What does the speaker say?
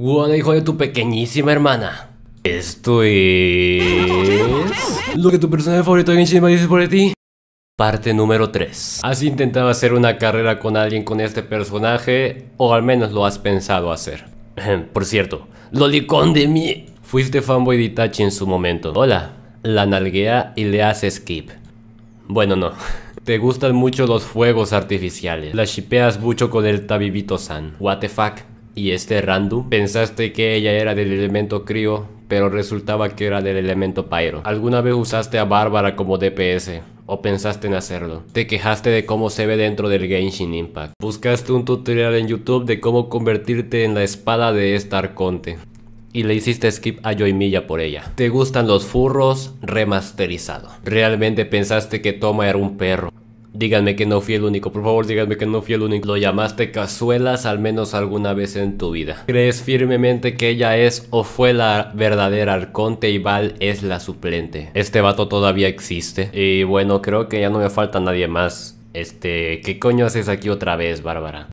¿Cuál hijo de tu pequeñísima hermana. Esto es... Lo que tu personaje favorito de Genshin dice por ti. Parte número 3. ¿Has intentado hacer una carrera con alguien con este personaje? O al menos lo has pensado hacer. Por cierto, Lolicón de mí. Fuiste fanboy de Itachi en su momento. Hola, la nalguea y le haces skip. Bueno, no. Te gustan mucho los fuegos artificiales. La shipeas mucho con el Tabibito-san. What the fuck? y este random. Pensaste que ella era del elemento crío, pero resultaba que era del elemento pyro. ¿Alguna vez usaste a Bárbara como DPS? ¿O pensaste en hacerlo? ¿Te quejaste de cómo se ve dentro del Genshin Impact? ¿Buscaste un tutorial en YouTube de cómo convertirte en la espada de este arconte? y le hiciste skip a Joymilla por ella. ¿Te gustan los furros remasterizado? ¿Realmente pensaste que Toma era un perro? Díganme que no fui el único, por favor díganme que no fui el único. Lo llamaste cazuelas al menos alguna vez en tu vida. ¿Crees firmemente que ella es o fue la verdadera arconte y Val es la suplente? Este vato todavía existe. Y bueno, creo que ya no me falta nadie más. Este, ¿qué coño haces aquí otra vez, Bárbara?